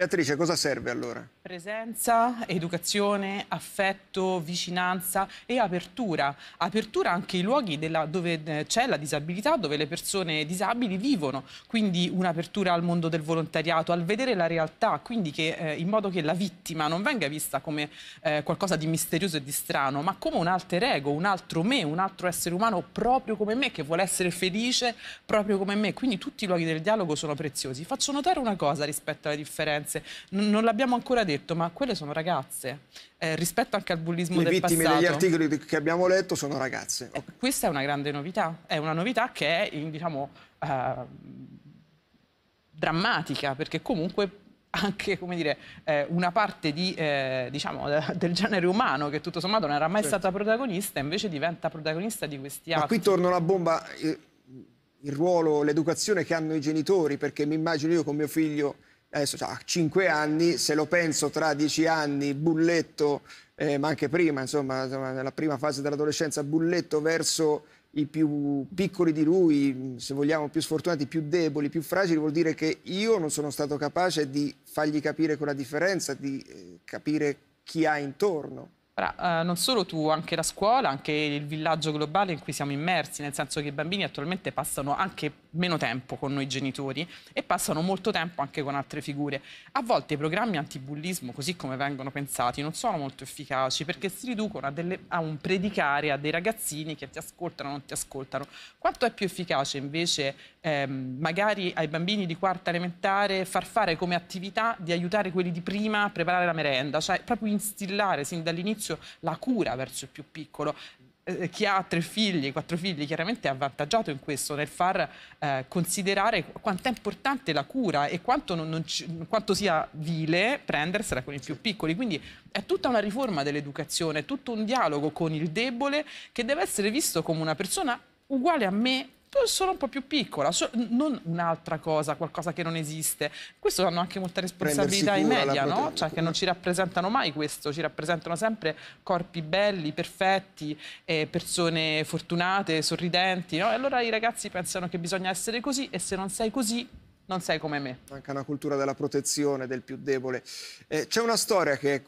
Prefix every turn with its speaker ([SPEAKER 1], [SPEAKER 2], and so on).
[SPEAKER 1] Beatrice, cosa serve allora?
[SPEAKER 2] Presenza, educazione, affetto, vicinanza e apertura. Apertura anche ai luoghi della, dove eh, c'è la disabilità, dove le persone disabili vivono. Quindi un'apertura al mondo del volontariato, al vedere la realtà, quindi che, eh, in modo che la vittima non venga vista come eh, qualcosa di misterioso e di strano, ma come un alter ego, un altro me, un altro essere umano proprio come me, che vuole essere felice proprio come me. Quindi tutti i luoghi del dialogo sono preziosi. Faccio notare una cosa rispetto alla differenza differenze. N non l'abbiamo ancora detto, ma quelle sono ragazze. Eh, rispetto anche al bullismo Le del passato. Le vittime degli
[SPEAKER 1] articoli che abbiamo letto sono ragazze. Eh,
[SPEAKER 2] questa è una grande novità. È una novità che è, in, diciamo... Uh, drammatica perché comunque anche come dire, eh, una parte di, eh, diciamo, del genere umano che tutto sommato non era mai certo. stata protagonista invece diventa protagonista di questi atti. Ma qui
[SPEAKER 1] torna la bomba il, eh, il ruolo, l'educazione che hanno i genitori perché mi immagino io con mio figlio adesso cioè, a 5 anni, se lo penso tra 10 anni, Bulletto, eh, ma anche prima, insomma, insomma, nella prima fase dell'adolescenza, Bulletto verso i più piccoli di lui, se vogliamo più sfortunati, più deboli, più fragili, vuol dire che io non sono stato capace di fargli capire quella differenza, di eh, capire chi ha intorno.
[SPEAKER 2] Ora, eh, non solo tu, anche la scuola, anche il villaggio globale in cui siamo immersi, nel senso che i bambini attualmente passano anche meno tempo con noi genitori e passano molto tempo anche con altre figure. A volte i programmi antibullismo, così come vengono pensati, non sono molto efficaci perché si riducono a, delle, a un predicare a dei ragazzini che ti ascoltano o non ti ascoltano. Quanto è più efficace invece ehm, magari ai bambini di quarta elementare far fare come attività di aiutare quelli di prima a preparare la merenda, cioè proprio instillare sin dall'inizio servizio, la cura verso il più piccolo eh, eh, chi ha tre figli, quattro figli, chiaramente è avvantaggiato in questo, nel far eh, considerare quanto è importante la cura e quanto, non, non quanto, sia vile prendersela con i più piccoli. Quindi è tutta una riforma dell'educazione, è tutto un dialogo con il debole che deve essere visto come una persona uguale a me sono un po' più piccola, so, non un'altra cosa, qualcosa che non esiste. Questo hanno anche molta responsabilità i media, no? Cioè che non ci rappresentano mai questo, ci rappresentano sempre corpi belli, perfetti, eh, persone fortunate, sorridenti, no? E allora i ragazzi pensano che bisogna essere così e se non sei così non sei come me.
[SPEAKER 1] Manca una cultura della protezione del più debole. Eh, c'è una storia che